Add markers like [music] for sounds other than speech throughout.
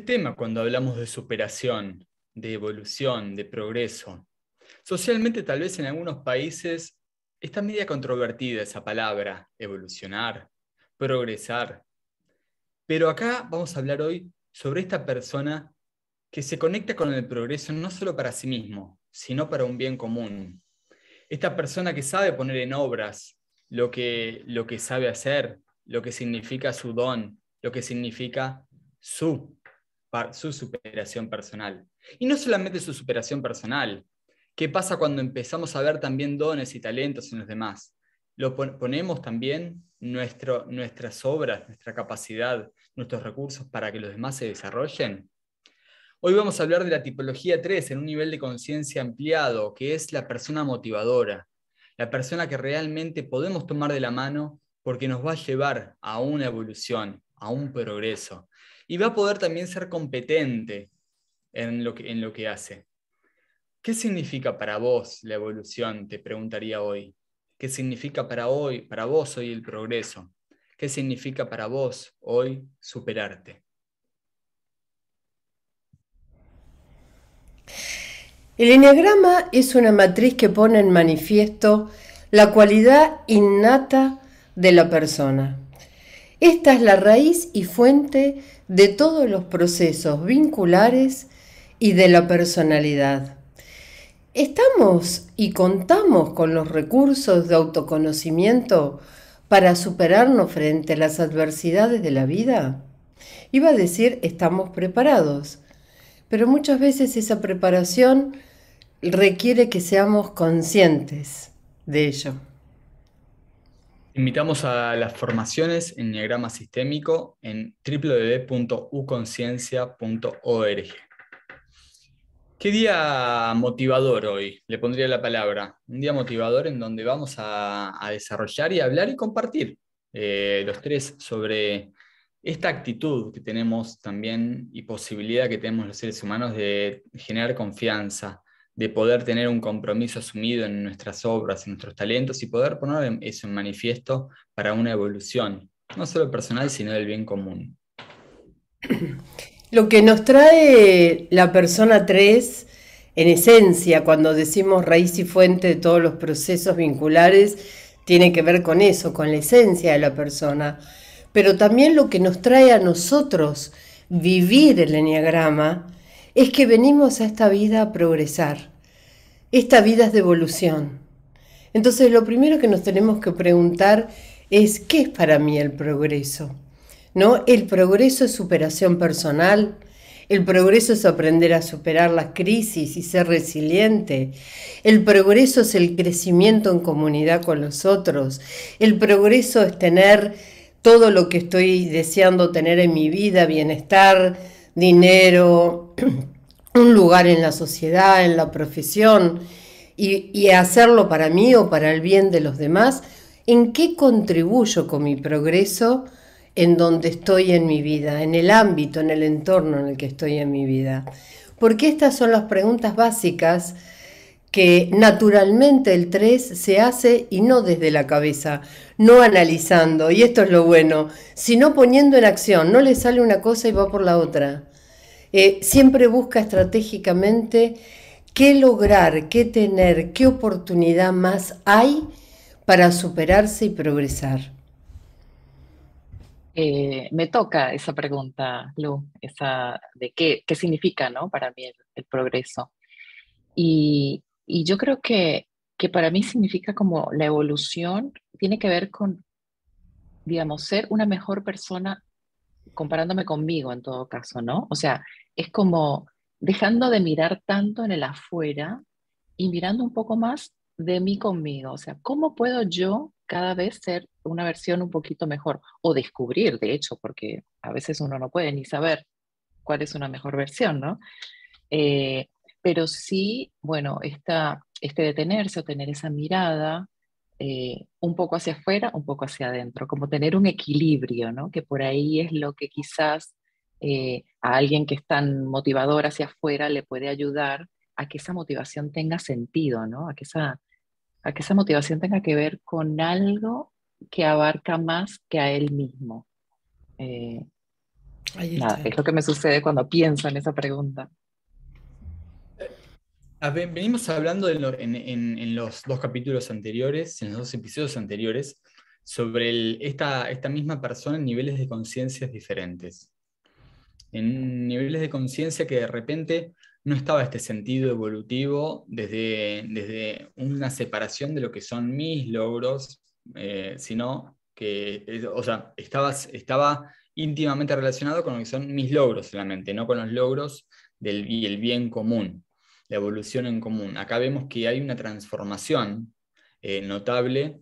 tema cuando hablamos de superación, de evolución, de progreso? Socialmente tal vez en algunos países está media controvertida esa palabra, evolucionar, progresar. Pero acá vamos a hablar hoy sobre esta persona que se conecta con el progreso no solo para sí mismo, sino para un bien común. Esta persona que sabe poner en obras lo que, lo que sabe hacer, lo que significa su don, lo que significa su su superación personal. Y no solamente su superación personal. ¿Qué pasa cuando empezamos a ver también dones y talentos en los demás? Lo ponemos también nuestro, nuestras obras, nuestra capacidad, nuestros recursos para que los demás se desarrollen. Hoy vamos a hablar de la tipología 3 en un nivel de conciencia ampliado, que es la persona motivadora, la persona que realmente podemos tomar de la mano porque nos va a llevar a una evolución, a un progreso. Y va a poder también ser competente en lo que, hace. ¿Qué significa para vos la evolución? Te preguntaría hoy. ¿Qué significa para, hoy, para vos hoy el progreso? ¿Qué significa para vos hoy superarte? El enneagrama es una matriz que pone en manifiesto la cualidad innata de la persona. Esta es la raíz y fuente de todos los procesos vinculares y de la personalidad. ¿Estamos y contamos con los recursos de autoconocimiento para superarnos frente a las adversidades de la vida? Iba a decir estamos preparados, pero muchas veces esa preparación requiere que seamos conscientes de ello. Invitamos a las formaciones en diagrama sistémico en www.uconciencia.org. ¿Qué día motivador hoy? Le pondría la palabra. Un día motivador en donde vamos a, desarrollar y hablar y compartir eh, los tres sobre esta actitud que tenemos también y posibilidad que tenemos los seres humanos de generar confianza, de poder tener un compromiso asumido en nuestras obras, en nuestros talentos y poder poner eso en manifiesto para una evolución, no solo personal, sino del bien común. Lo que nos trae la persona 3, en esencia, cuando decimos raíz y fuente de todos los procesos vinculares, tiene que ver con eso, con la esencia de la persona. Pero también lo que nos trae a nosotros vivir el enneagrama, es que venimos a esta vida a progresar. Esta vida es de evolución. Entonces lo primero que nos tenemos que preguntar es ¿qué es para mí el progreso? ¿No? El progreso es superación personal, el progreso es aprender a superar las crisis y ser resiliente. El progreso es el crecimiento en comunidad con los otros. El progreso es tener todo lo que estoy deseando tener en mi vida, bienestar, dinero, [clears throat] un lugar en la sociedad, en la profesión, y, hacerlo para mí o para el bien de los demás, ¿en qué contribuyo con mi progreso en donde estoy en mi vida, en el ámbito, en el entorno en el que estoy en mi vida? Porque estas son las preguntas básicas que naturalmente el 3 se hace y no desde la cabeza, no analizando, y esto es lo bueno, sino poniendo en acción, no le sale una cosa y va por la otra. Eh, siempre busca estratégicamente qué lograr, qué tener, qué oportunidad más hay para superarse y progresar. Eh, me toca esa pregunta, Lu, esa de qué, significa ¿no? para mí el, el progreso. Y, y yo creo que, para mí significa como la evolución tiene que ver con, digamos, ser una mejor persona comparándome conmigo en todo caso, ¿no? O sea, es como dejando de mirar tanto en el afuera y mirando un poco más de mí conmigo. O sea, ¿cómo puedo yo cada vez ser una versión un poquito mejor? O descubrir, de hecho, porque a veces uno no puede ni saber cuál es una mejor versión, ¿no? Eh, pero sí, bueno, este detenerse o tener esa mirada eh, un poco hacia afuera, un poco hacia adentro, como tener un equilibrio, ¿no? Que por ahí es lo que quizás eh, a alguien que es tan motivador hacia afuera le puede ayudar a que esa motivación tenga sentido, ¿no? A que esa, a que esa motivación tenga que ver con algo que abarca más que a él mismo. Eh, es lo que me sucede cuando pienso en esa pregunta venimos hablando en, los dos capítulos anteriores, en los dos episodios anteriores, sobre esta, esta misma persona en niveles de conciencia diferentes. En niveles de conciencia que de repente no estaba este sentido evolutivo desde, desde una separación de lo que son mis logros, eh, sino que, eh, o sea, estaba, estaba íntimamente relacionado con lo que son mis logros solamente, no con los logros del, y el bien común la evolución en común. Acá vemos que hay una transformación eh, notable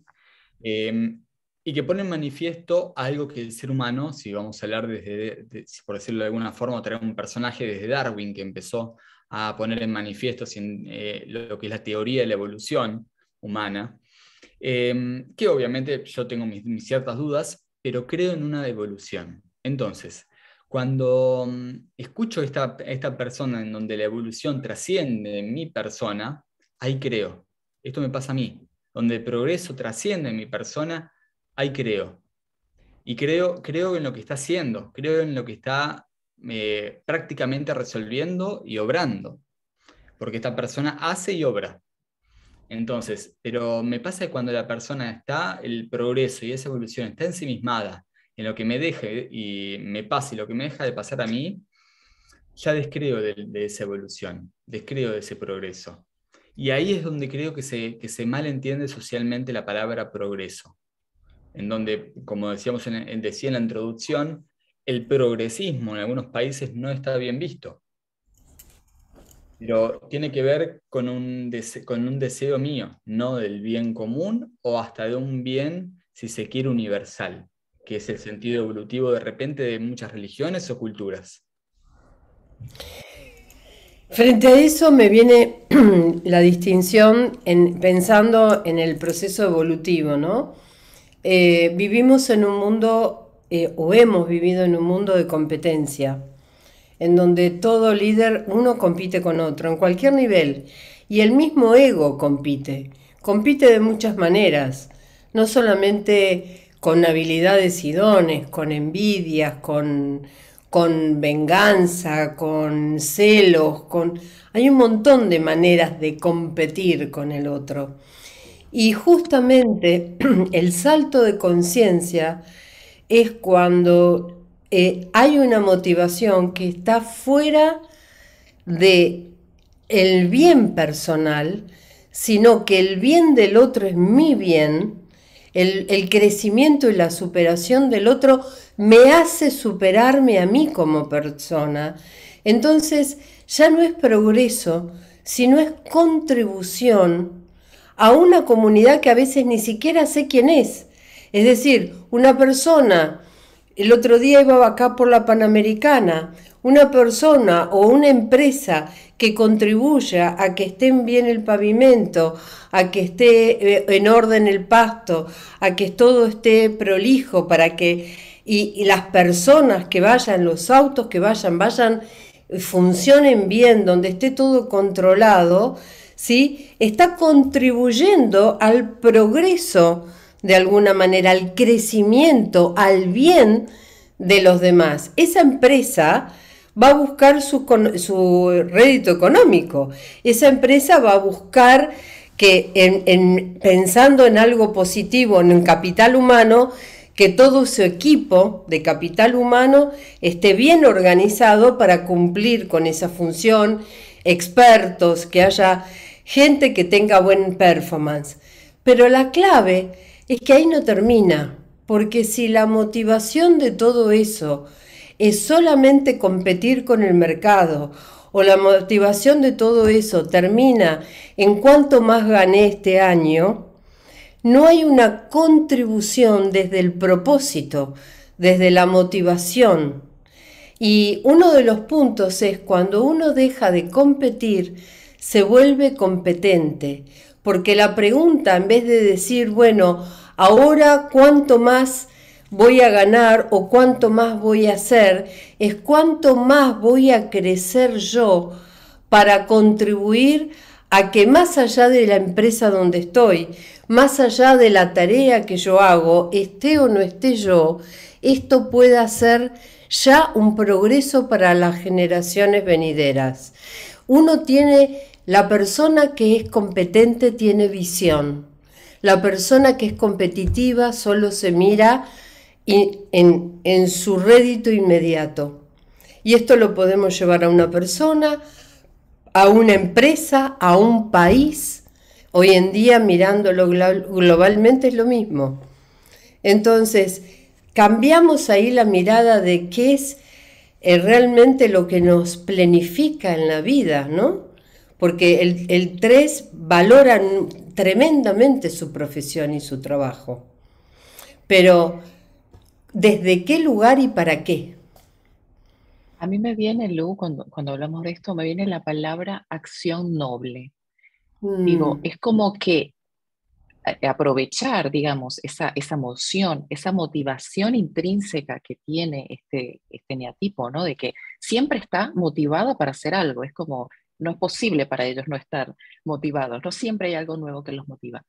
em, y que pone en manifiesto algo que el ser humano, si vamos a hablar desde, por decirlo de alguna forma, trae un personaje desde Darwin que empezó a poner en manifiesto eh, lo que es la teoría de la evolución humana, em, que obviamente yo tengo mis, mis ciertas dudas, pero creo en una evolución. Entonces, cuando mm, escucho a esta, esta persona en donde la evolución trasciende en mi persona, ahí creo. Esto me pasa a mí. Donde el progreso trasciende en mi persona, ahí creo. Y creo, creo en lo que está haciendo, creo en lo que está eh, prácticamente resolviendo y obrando. Porque esta persona hace y obra. Entonces, pero me pasa que cuando la persona está, el progreso y esa evolución está ensimismada en lo que me deje y me pase, lo que me deja de pasar a mí, ya descreo de, esa evolución, descreo de ese progreso. Y ahí es donde creo que se, que se malentiende socialmente la palabra progreso, en donde, como decíamos decía en la introducción, el progresismo en algunos países no está bien visto. Pero tiene que ver con un deseo mío, no del bien común o hasta de un bien, si se quiere, universal que es el sentido evolutivo de repente de muchas religiones o culturas? Frente a eso me viene [clears throat] la distinción pensando en el proceso evolutivo, ¿no? Eh, vivimos en un mundo, eh, o hemos vivido en un mundo de competencia, en donde todo líder, uno compite con otro, en cualquier nivel, y el mismo ego compite, compite de muchas maneras, no solamente con habilidades y dones, con envidias, con, venganza, con celos, con... Hay un montón de maneras de competir con el otro. Y justamente [clears throat] el salto de conciencia es cuando eh, hay una motivación que está fuera de el bien personal, sino que el bien del otro es mi bien el, crecimiento y la superación del otro me hace superarme a mí como persona. Entonces ya no es progreso, sino es contribución a una comunidad que a veces ni siquiera sé quién es. Es decir, una persona, el otro día iba acá por la Panamericana, una persona o una empresa que contribuya a que estén bien el pavimento, a que esté eh, en orden el pasto, a que todo esté prolijo para que y, las personas que vayan, los autos que vayan, vayan eh, funcionen bien, donde esté todo controlado, ¿sí? Está contribuyendo al progreso de alguna manera, al crecimiento, al bien de los demás. Esa empresa va a buscar su, rédito económico. Esa empresa va a buscar que pensando en algo positivo, en el capital humano, que todo su equipo de capital humano esté bien organizado para cumplir con esa función, expertos, que haya gente que tenga buen performance. Pero la clave es que ahí no termina, porque si la motivación de todo eso es solamente competir con el mercado o la motivación de todo eso termina en cuanto más gané este año, no hay una contribución desde el propósito, desde la motivación. Y uno de los puntos es cuando uno deja de competir, se vuelve competente, porque la pregunta en vez de decir, bueno, ahora cuánto más voy a ganar o cuánto más voy a hacer, es cuánto más voy a crecer yo para contribuir a que más allá de la empresa donde estoy, más allá de la tarea que yo hago, esté o no esté yo, esto pueda ser ya un progreso para las generaciones venideras. Uno tiene, la persona que es competente tiene visión. La persona que es competitiva solo se mira en, en su rédito inmediato. Y esto lo podemos llevar a una persona, a una empresa, a un país. Hoy en día, mirándolo globalmente, es lo mismo. Entonces, cambiamos ahí la mirada de qué es eh, realmente lo que nos planifica en la vida, ¿no? Porque el, el 3 valora tremendamente su profesión y su trabajo. Pero ¿Desde qué lugar y para qué? A mí me viene, Lu, cuando, cuando hablamos de esto, me viene la palabra acción noble. Digo, mm. es como que aprovechar, digamos, esa, esa emoción, esa motivación intrínseca que tiene este, este neatipo, ¿no? De que siempre está motivada para hacer algo. Es como, no es posible para ellos no estar motivados, no siempre hay algo nuevo que los motiva.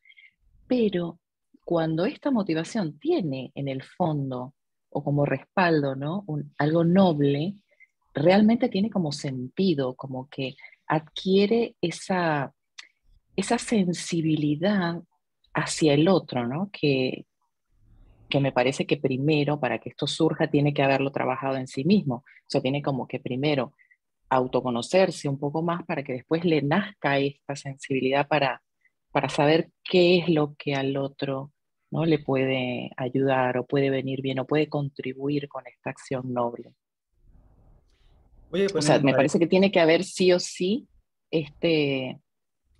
Pero cuando esta motivación tiene en el fondo o como respaldo, ¿no? algo noble, realmente tiene como sentido, como que adquiere esa, esa sensibilidad hacia el otro, ¿no? Que, que me parece que primero, para que esto surja, tiene que haberlo trabajado en sí mismo. O sea, tiene como que primero autoconocerse un poco más para que después le nazca esta sensibilidad para, para saber qué es lo que al otro ¿no? le puede ayudar o puede venir bien o puede contribuir con esta acción noble. O sea, me parece que tiene que haber sí o sí este,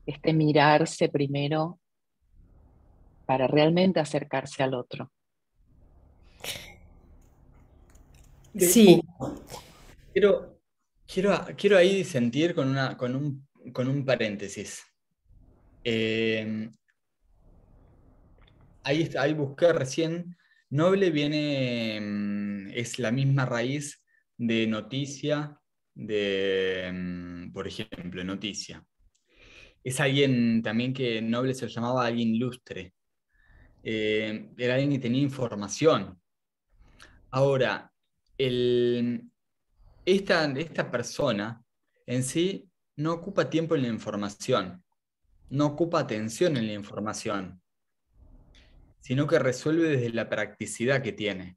este mirarse primero para realmente acercarse al otro. Sí. Quiero, quiero, ahí sentir con, una, con, un, con un paréntesis. Eh, ahí, ahí busqué recién, noble viene, mm, es la misma raíz de noticia, de, mm, por ejemplo, noticia. Es alguien también que noble se llamaba alguien ilustre eh, era alguien que tenía información. Ahora, esta, esta persona en sí no ocupa tiempo en la información no ocupa atención en la información, sino que resuelve desde la practicidad que tiene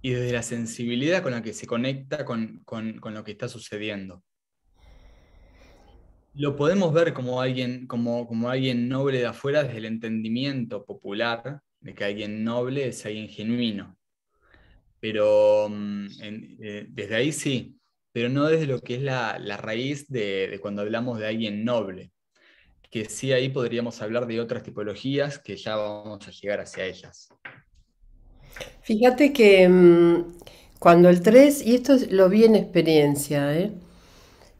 y desde la sensibilidad con la que se conecta con, lo que está sucediendo. Lo podemos ver como alguien, como, alguien noble de afuera desde el entendimiento popular de que alguien noble es alguien genuino. Pero mm, eh, desde ahí sí, pero no desde lo que es la, raíz de cuando hablamos de alguien noble que sí ahí podríamos hablar de otras tipologías que ya vamos a llegar hacia ellas. Fíjate que mm, cuando el 3, y esto lo vi en experiencia, ¿eh?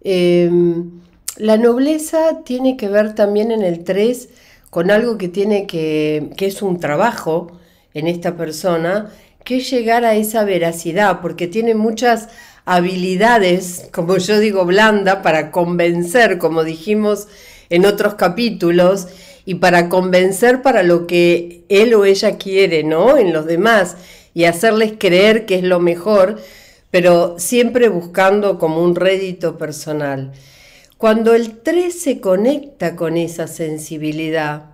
em, la nobleza tiene que ver también en el 3 con algo que tiene que, que es un trabajo en esta persona, que es llegar a esa veracidad, porque tiene muchas habilidades, como yo digo, blanda, para convencer, como dijimos en otros capítulos, y para convencer para lo que él o ella quiere, ¿no? En los demás, y hacerles creer que es lo mejor, pero siempre buscando como un rédito personal. Cuando el 3 se conecta con esa sensibilidad,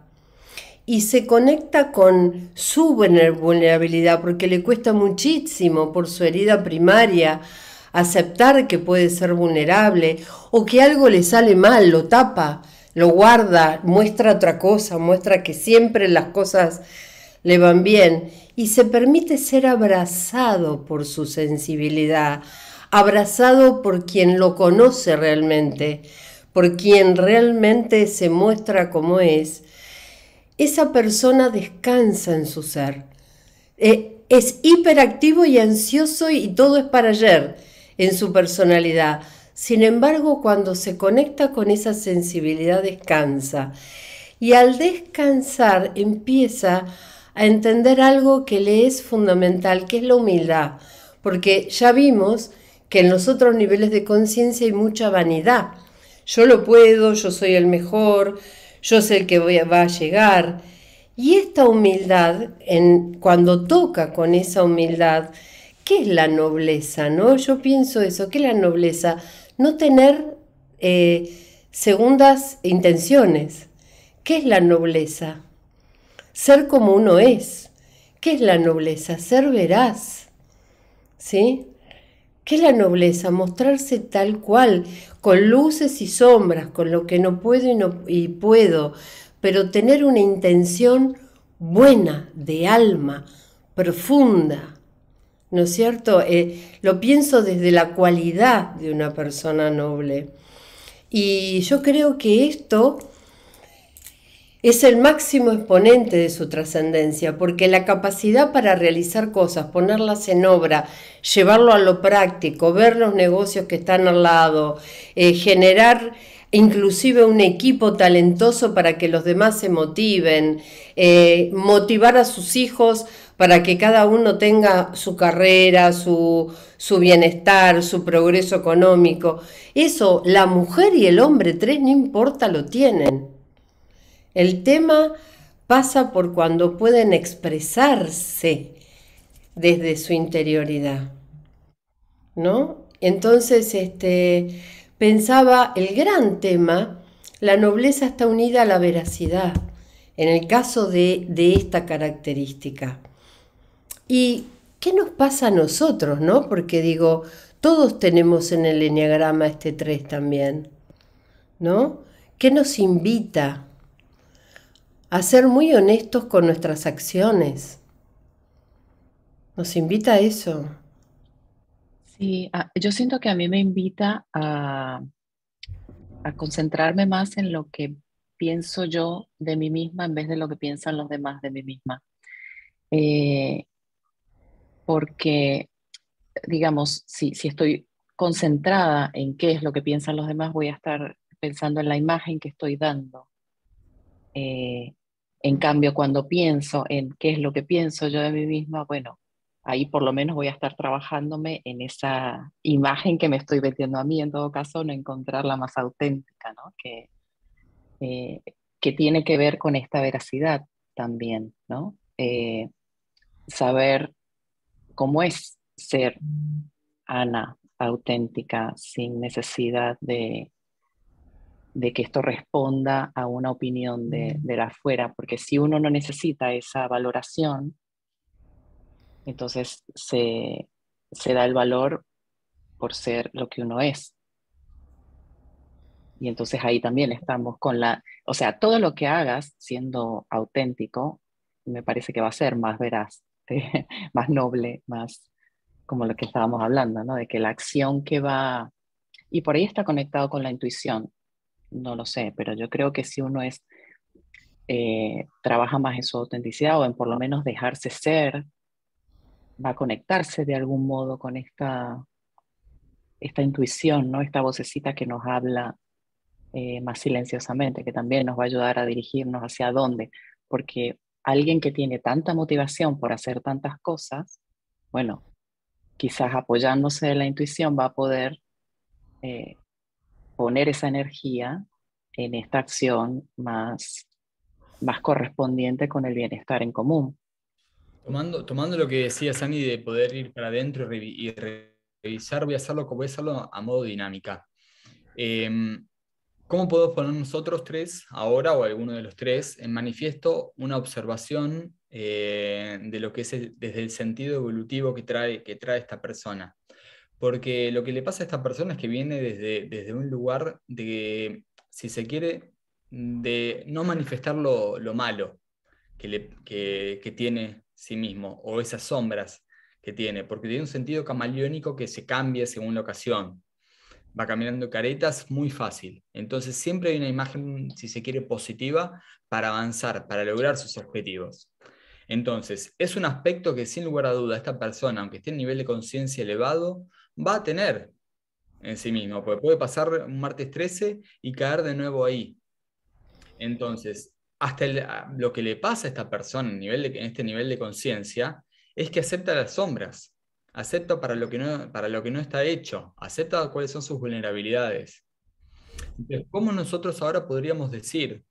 y se conecta con su vulnerabilidad, porque le cuesta muchísimo por su herida primaria aceptar que puede ser vulnerable o que algo le sale mal, lo tapa lo guarda, muestra otra cosa, muestra que siempre las cosas le van bien y se permite ser abrazado por su sensibilidad, abrazado por quien lo conoce realmente, por quien realmente se muestra como es, esa persona descansa en su ser. Eh, es hiperactivo y ansioso y todo es para ayer en su personalidad sin embargo, cuando se conecta con esa sensibilidad descansa y al descansar empieza a entender algo que le es fundamental, que es la humildad, porque ya vimos que en los otros niveles de conciencia hay mucha vanidad. Yo lo puedo, yo soy el mejor, yo sé el que va a llegar. Y esta humildad, cuando toca con esa humildad, ¿qué es la nobleza? No? Yo pienso eso, ¿qué es la nobleza? no tener eh, segundas intenciones. ¿Qué es la nobleza? Ser como uno es. ¿Qué es la nobleza? Ser veraz. ¿Sí? ¿Qué es la nobleza? Mostrarse tal cual, con luces y sombras, con lo que no puedo y puedo, pero tener una intención buena, de alma, profunda. ¿no es cierto? Eh, lo pienso desde la cualidad de una persona noble. Y yo creo que esto es el máximo exponente de su trascendencia, porque la capacidad para realizar cosas, ponerlas en obra, llevarlo a lo práctico, ver los negocios que están al lado, eh, generar inclusive un equipo talentoso para que los demás se motiven, eh, motivar a sus hijos para que cada uno tenga su carrera, su, bienestar, su progreso económico. Eso, la mujer y el hombre, tres, no importa, lo tienen. El tema pasa por cuando pueden expresarse desde su interioridad. ¿No? Entonces, este, pensaba el gran tema, la nobleza está unida a la veracidad, en el caso de esta característica. ¿Y qué nos pasa a nosotros, no? Porque digo, todos tenemos en el enneagrama este 3 también, ¿no? ¿Qué nos invita a ser muy honestos con nuestras acciones? Nos invita a eso. Sí, ah, yo siento que a mí me invita a, concentrarme más en lo que pienso yo de mí misma en vez de lo que piensan los demás de mí misma. Eh, porque, digamos, si, si estoy concentrada en qué es lo que piensan los demás, voy a estar pensando en la imagen que estoy dando. Eh, en cambio, cuando pienso en qué es lo que pienso yo de mí misma, bueno, ahí por lo menos voy a estar trabajándome en esa imagen que me estoy metiendo a mí, en todo caso, no encontrarla más auténtica, ¿no? Que, eh, que tiene que ver con esta veracidad también, ¿no? Eh, saber cómo es ser Ana auténtica sin necesidad de, de que esto responda a una opinión de, mm. la afuera, porque si uno no necesita esa valoración, entonces se da el valor por ser lo que uno es. Y entonces ahí también estamos con la, o sea, todo lo que hagas siendo auténtico, me parece que va a ser más veraz. Este, [laughs] más noble, más como lo que estábamos hablando, ¿no? De que la acción que va, y por ahí está conectado con la intuición, no lo sé, pero yo creo que si uno es, eh, trabaja más en su autenticidad o en por lo menos dejarse ser, va a conectarse de algún modo con esta, esta intuición, ¿no? Esta vocecita que nos habla eh, más silenciosamente, que también nos va a ayudar a dirigirnos hacia dónde, porque alguien que tiene tanta motivación por hacer tantas cosas, bueno, quizás apoyándose en la intuición va a poder eh, poner esa energía en esta acción más, más correspondiente con el bienestar en común. Tomando, tomando lo que decía Sani de poder ir para adentro y, revisar, voy a hacerlo, voy a hacerlo a modo dinámica. Em, ¿Cómo podemos poner nosotros tres, ahora o alguno de los tres, en manifiesto una observación eh, de lo que es desde el sentido evolutivo que trae, que trae esta persona? Porque lo que le pasa a esta persona es que viene desde, desde un lugar de, si se quiere, de no manifestar lo, malo que, que tiene sí mismo o esas sombras que tiene, porque tiene un sentido camaleónico que se cambia según la ocasión va caminando caretas muy fácil. Entonces siempre hay una imagen, si se quiere, positiva para avanzar, para lograr sus objetivos. Entonces, es un aspecto que sin lugar a duda esta persona, aunque esté en nivel de conciencia elevado, va a tener en sí mismo, porque puede pasar un martes 13 y caer de nuevo ahí. Entonces, hasta ah, lo que le pasa a esta persona en, nivel de, en este nivel de conciencia es que acepta las sombras, acepta para lo que no, para lo que no está hecho, acepta cuáles son sus vulnerabilidades. Entonces, ¿cómo nosotros ahora podríamos decir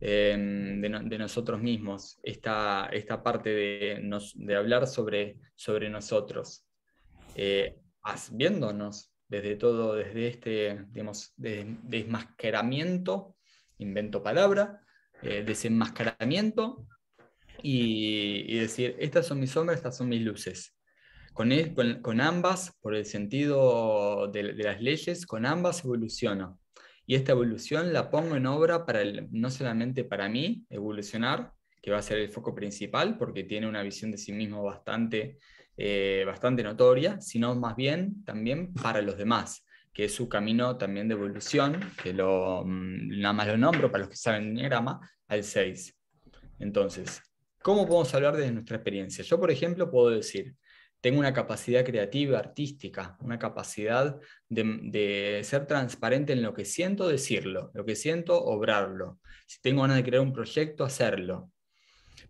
em, de, nosotros mismos esta, esta parte de, nos, de hablar sobre, sobre nosotros? Eh, viéndonos desde todo, desde este, digamos, de, desmascaramiento, invento palabra, eh, desenmascaramiento y, decir, estas son mis sombras, estas son mis luces. Con, con, ambas, por el sentido de, las leyes, con ambas evoluciono. Y esta evolución la pongo en obra para no solamente para mí, evolucionar, que va a ser el foco principal, porque tiene una visión de sí mismo bastante, eh, bastante notoria, sino más bien también para los demás, que es su camino también de evolución, que lo, mm, nada más lo nombro para los que saben el diagrama, al 6. Entonces, ¿cómo podemos hablar desde nuestra experiencia? Yo, por ejemplo, puedo decir, tengo una capacidad creativa, artística, una capacidad de, ser transparente en lo que siento, decirlo, lo que siento, obrarlo. Si tengo ganas de crear un proyecto, hacerlo.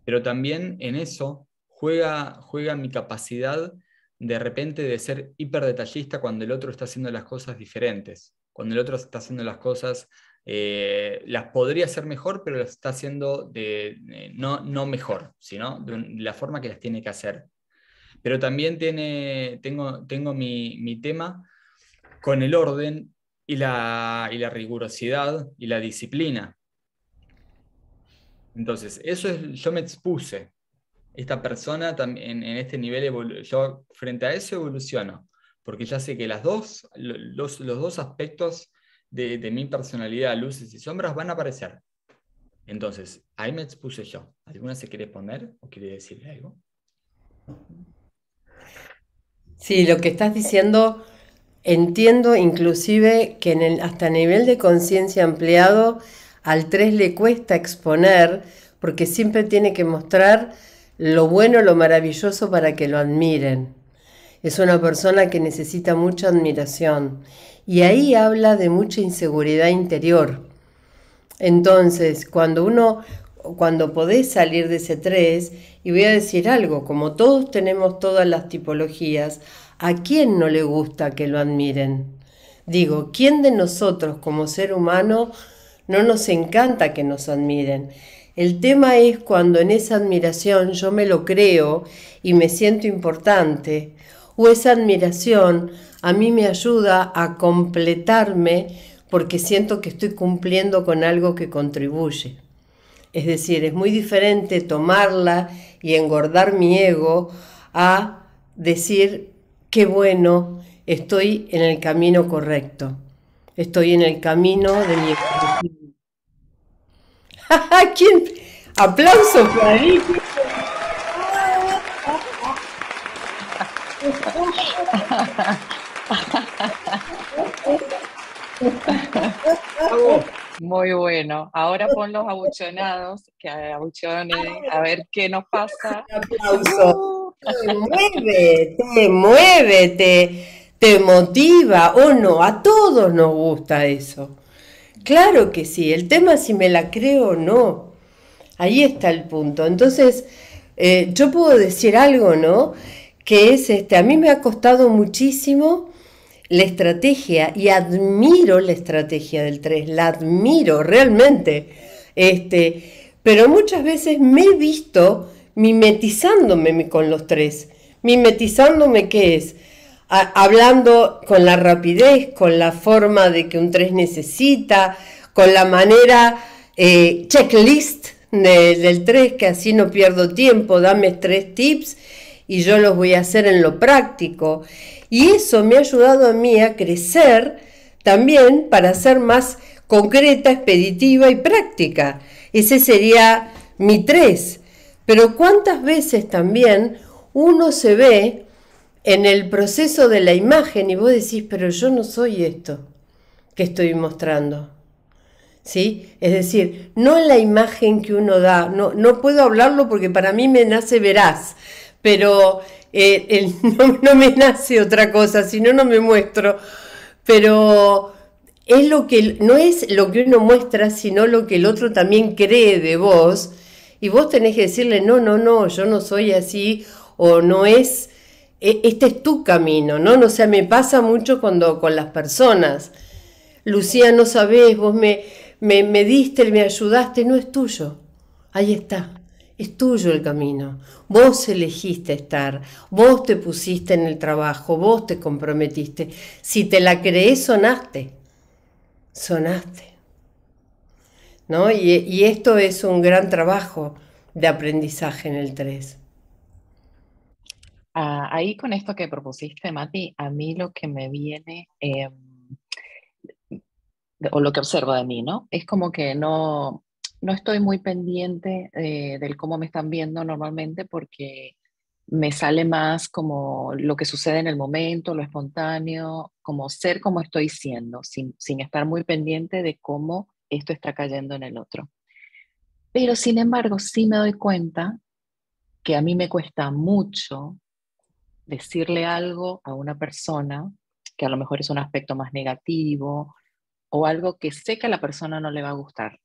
Pero también en eso juega, juega mi capacidad de repente de ser hiperdetallista cuando el otro está haciendo las cosas diferentes, cuando el otro está haciendo las cosas, eh, las podría hacer mejor, pero las está haciendo de, eh, no, no mejor, sino de la forma que las tiene que hacer pero también tiene, tengo, tengo mi, mi tema con el orden y la, y la rigurosidad y la disciplina. Entonces, eso es, yo me expuse. Esta persona en, en este nivel, yo frente a eso evoluciono, porque ya sé que las dos, los, los dos aspectos de, de, mi personalidad, luces y sombras, van a aparecer. Entonces, ahí me expuse yo. ¿Alguna se quiere poner o quiere decirle algo? Sí, lo que estás diciendo, entiendo inclusive que en el, hasta nivel de conciencia ampliado al 3 le cuesta exponer porque siempre tiene que mostrar lo bueno, lo maravilloso para que lo admiren. Es una persona que necesita mucha admiración y ahí habla de mucha inseguridad interior. Entonces, cuando uno cuando podés salir de ese 3, y voy a decir algo, como todos tenemos todas las tipologías, ¿a quién no le gusta que lo admiren? Digo, ¿quién de nosotros como ser humano no nos encanta que nos admiren? El tema es cuando en esa admiración yo me lo creo y me siento importante, o esa admiración a mí me ayuda a completarme porque siento que estoy cumpliendo con algo que contribuye. Es decir, es muy diferente tomarla y engordar mi ego a decir, qué bueno, estoy en el camino correcto, estoy en el camino de mi expresión. [laughs] Aplauso muy bueno. Ahora pon los abuchonados, que abuchonen, a ver qué nos pasa. Un aplauso. Te mueve, te mueve, te, motiva, o no, a todos nos gusta eso. Claro que sí, el tema si me la creo o no. Ahí está el punto. Entonces, eh, yo puedo decir algo, ¿no? Que es, este, a mí me ha costado muchísimo la estrategia y admiro la estrategia del 3, la admiro realmente. Este, pero muchas veces me he visto mimetizándome con los tres. Mimetizándome qué es? hablando con la rapidez, con la forma de que un 3 necesita, con la manera eh, checklist del 3, que así no pierdo tiempo, dame tres tips y yo los voy a hacer en lo práctico. Y eso me ha ayudado a mí a crecer también para ser más concreta, expeditiva y práctica. Ese sería mi tres. Pero cuántas veces también uno se ve en el proceso de la imagen y vos decís, pero yo no soy esto que estoy mostrando. ¿Sí? Es decir, no la imagen que uno da, no, no puedo hablarlo porque para mí me nace veraz, pero eh, [laughs] no, me nace otra cosa, si no, no me muestro. Pero es lo que, no es lo que uno muestra, sino lo que el otro también cree de vos. Y vos tenés que decirle, no, no, no, yo no soy así, o no es, e, este es tu camino, ¿no? O sea, me pasa mucho cuando con las personas. Lucía, no sabés, vos me, me, me diste, me ayudaste, no es tuyo. Ahí está. Es tuyo el camino. Vos elegiste estar, vos te pusiste en el trabajo, vos te comprometiste. Si te la crees, sonaste. Sonaste. ¿No? Y, esto es un gran trabajo de aprendizaje en el 3. Ah, ahí con esto que propusiste, Mati, a mí lo que me viene, em, o lo que observo de mí, ¿no? Es como que no, no estoy muy pendiente eh, del cómo me están viendo normalmente porque me sale más como lo que sucede en el momento, lo espontáneo, como ser como estoy siendo, sin, sin estar muy pendiente de cómo esto está cayendo en el otro. Pero sin embargo, sí me doy cuenta que a mí me cuesta mucho decirle algo a una persona que a lo mejor es un aspecto más negativo o algo que sé que a la persona no le va a gustar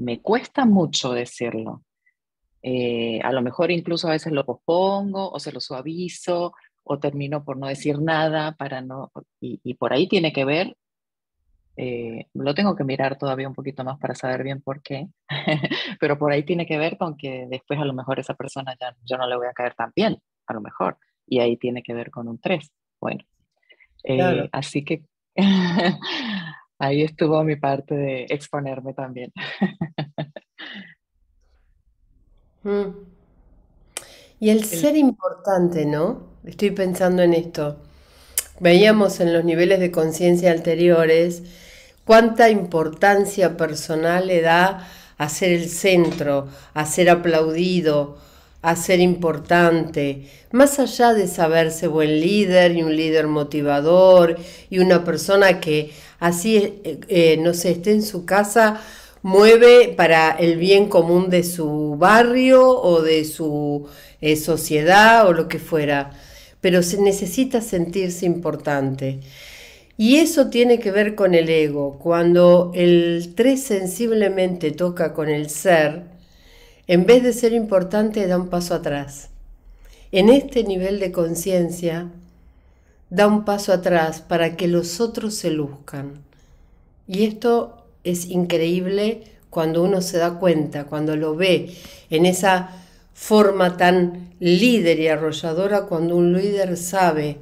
me cuesta mucho decirlo. Eh, a lo mejor incluso a veces lo pospongo o se lo suavizo o termino por no decir nada para no y, por ahí tiene que ver eh, lo tengo que mirar todavía un poquito más para saber bien por qué [laughs] pero por ahí tiene que ver con que después a lo mejor esa persona ya yo no le voy a caer tan bien a lo mejor y ahí tiene que ver con un 3 bueno eh, así que [laughs] ahí estuvo mi parte de exponerme también. [laughs] Mm. Y el, el ser importante, ¿no? Estoy pensando en esto. Veíamos en los niveles de conciencia anteriores cuánta importancia personal le da a ser el centro, a ser aplaudido, a ser importante, más allá de saberse buen líder y un líder motivador y una persona que así, eh, eh, no sé, esté en su casa, mueve para el bien común de su barrio o de su eh, sociedad o lo que fuera, pero se necesita sentirse importante. Y eso tiene que ver con el ego. Cuando el tres sensiblemente toca con el ser, en vez de ser importante, da un paso atrás. En este nivel de conciencia, da un paso atrás para que los otros se luzcan. Y esto es increíble cuando uno se da cuenta, cuando lo ve en esa forma tan líder y arrolladora, cuando un líder sabe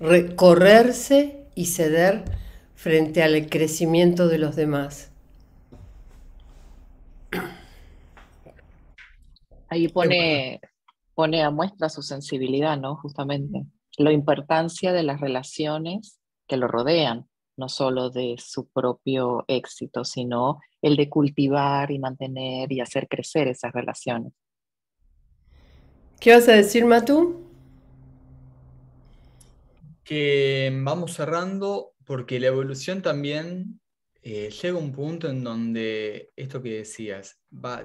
recorrerse y ceder frente al crecimiento de los demás. Ahí pone, pone a muestra su sensibilidad, ¿no? Justamente. La importancia de las relaciones que lo rodean, no solo de su propio éxito, sino el de cultivar y mantener y hacer crecer esas relaciones. ¿Qué vas a decir, Matú? Que vamos cerrando porque la evolución también eh, llega a un punto en donde esto que decías,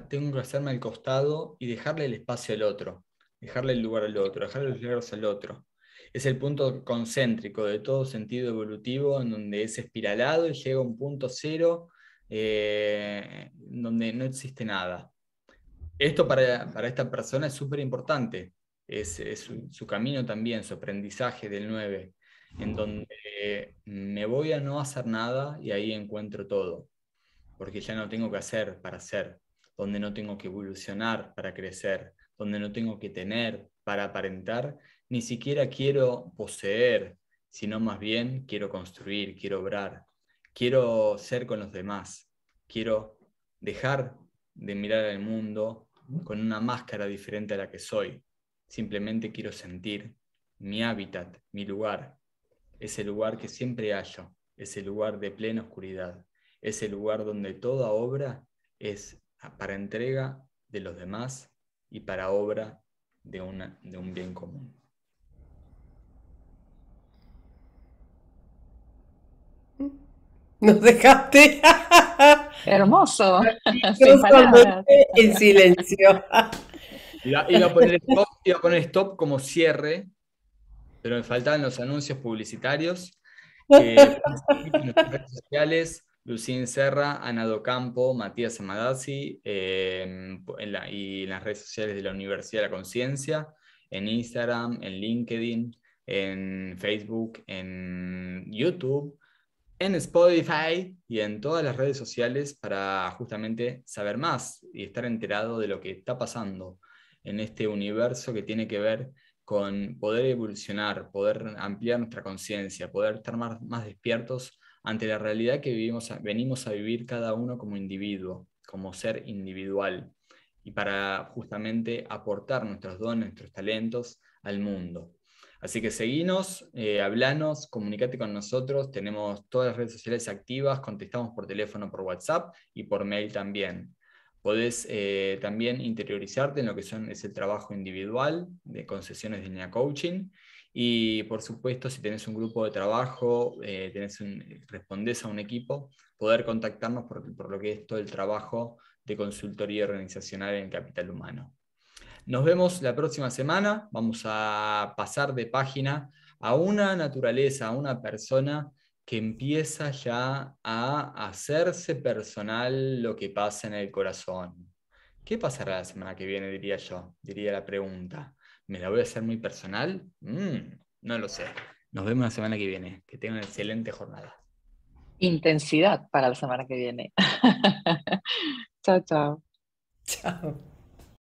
tengo que hacerme al costado y dejarle el espacio al otro, dejarle el lugar al otro, dejarle los lugares al otro. Es el punto concéntrico de todo sentido evolutivo en donde es espiralado y llega a un punto cero eh, donde no existe nada. Esto para, esta persona es súper importante, es, su, su, camino también, su aprendizaje del 9, en donde me voy a no hacer nada y ahí encuentro todo, porque ya no tengo que hacer para hacer, donde no tengo que evolucionar para crecer, donde no tengo que tener para aparentar, ni siquiera quiero poseer, sino más bien quiero construir, quiero obrar, quiero ser con los demás, quiero dejar de mirar al mundo con una máscara diferente a la que soy, simplemente quiero sentir mi hábitat, mi lugar, ese lugar que siempre hallo, ese lugar de plena oscuridad, ese lugar donde toda obra es para entrega de los demás y para obra de, una, de un bien común. Nos dejaste. [laughs] Hermoso. en silencio. Iba, a poner stop, como cierre, pero me faltaban los anuncios publicitarios. [laughs] en redes sociales, Lucín Serra, Anado Campo, Matías Amadazzi, em, y las redes sociales de la Universidad de la Conciencia, en Instagram, en LinkedIn, en Facebook, en YouTube, en Spotify y en todas las redes sociales para justamente saber más y estar enterado de lo que está pasando en este universo que tiene que ver con poder evolucionar, poder ampliar nuestra conciencia, poder estar más despiertos ante la realidad que vivimos, venimos a vivir cada uno como individuo, como ser individual, y para justamente aportar nuestros dones, nuestros talentos al mundo. Así que seguinos, eh, hablanos, comunicate con nosotros, tenemos todas las redes sociales activas, contestamos por teléfono, por WhatsApp y por mail también. Podés eh, también interiorizarte en lo que son, es el trabajo individual de concesiones de línea coaching y por supuesto, si tenés un grupo de trabajo, eh, eh, respondés a un equipo, poder contactarnos por, por lo que es todo el trabajo de consultoría organizacional en capital humano. Nos vemos la próxima semana. Vamos a pasar de página a una naturaleza, a una persona que empieza ya a hacerse personal lo que pasa en el corazón. ¿Qué pasará la semana que viene, diría yo? Diría la pregunta me la voy a hacer muy personal, mm, no lo sé. Nos vemos la semana que viene. Que tengan una excelente jornada. Intensidad para la semana que viene. [laughs] chao, chao. Chao.